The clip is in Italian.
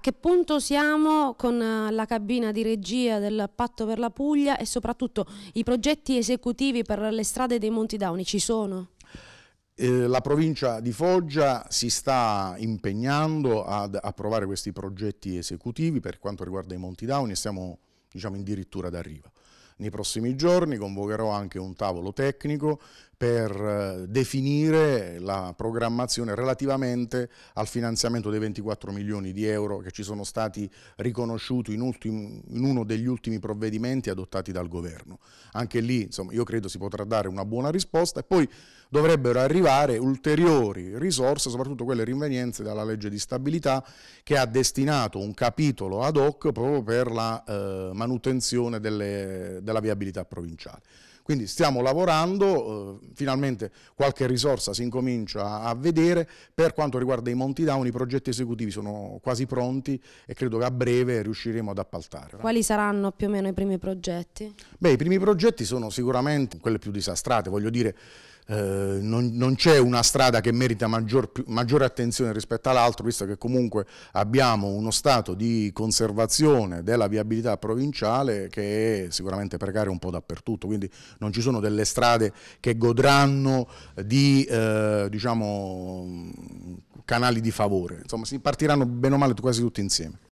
a che punto siamo con eh, la cabina di regia del patto per la Puglia e soprattutto i progetti esecutivi per le strade dei Monti Dauni ci sono? Eh, la provincia di Foggia si sta impegnando ad approvare questi progetti esecutivi per quanto riguarda i Monti Down e siamo diciamo, addirittura d'arrivo. Nei prossimi giorni convocherò anche un tavolo tecnico per eh, definire la programmazione relativamente al finanziamento dei 24 milioni di euro che ci sono stati riconosciuti in, ultimo, in uno degli ultimi provvedimenti adottati dal governo. Anche lì insomma, io credo si potrà dare una buona risposta e poi dovrebbero arrivare ulteriori risorse, soprattutto quelle rinvenienze dalla legge di stabilità che ha destinato un capitolo ad hoc proprio per la eh, manutenzione delle, della viabilità provinciale. Quindi stiamo lavorando, eh, finalmente qualche risorsa si incomincia a vedere. Per quanto riguarda i Monti Down, i progetti esecutivi sono quasi pronti e credo che a breve riusciremo ad appaltare. Quali saranno più o meno i primi progetti? Beh, i primi progetti sono sicuramente quelli più disastrati, voglio dire eh, non, non c'è una strada che merita maggior, maggiore attenzione rispetto all'altro, visto che comunque abbiamo uno stato di conservazione della viabilità provinciale che è sicuramente precario un po' dappertutto, quindi non ci sono delle strade che godranno di eh, diciamo, canali di favore, insomma si partiranno bene o male quasi tutti insieme.